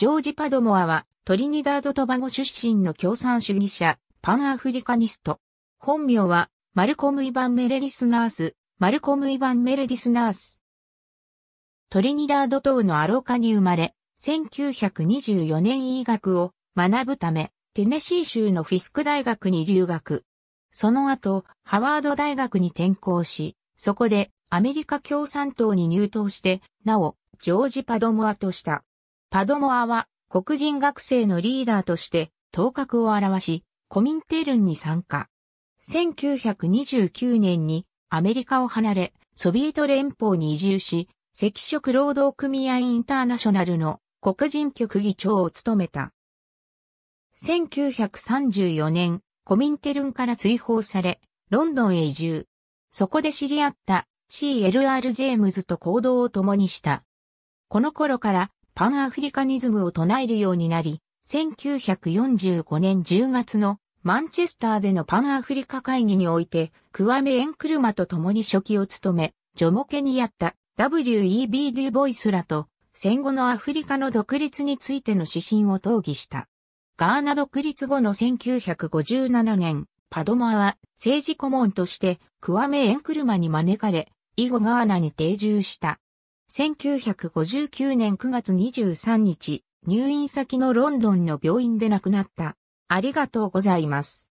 ジョージ・パドモアは、トリニダード・トバゴ出身の共産主義者、パンアフリカニスト。本名は、マルコム・イヴァン・メレディスナース、マルコム・イヴァン・メレディスナース。トリニダード島のアロカに生まれ、1924年医学を学ぶため、テネシー州のフィスク大学に留学。その後、ハワード大学に転校し、そこでアメリカ共産党に入党して、なお、ジョージ・パドモアとした。パドモアは黒人学生のリーダーとして頭角を現し、コミンテルンに参加。1929年にアメリカを離れ、ソビエト連邦に移住し、赤色労働組合インターナショナルの黒人局議長を務めた。1934年、コミンテルンから追放され、ロンドンへ移住。そこで知り合った CLR ジェームズと行動を共にした。この頃からパンアフリカニズムを唱えるようになり、1945年10月のマンチェスターでのパンアフリカ会議において、クワメ・エンクルマと共に初期を務め、ジョモケニった。W.E.B. デュボイスらと、戦後のアフリカの独立についての指針を討議した。ガーナ独立後の1957年、パドマは政治顧問としてクワメ・エンクルマに招かれ、以後ガーナに定住した。1959年9月23日、入院先のロンドンの病院で亡くなった。ありがとうございます。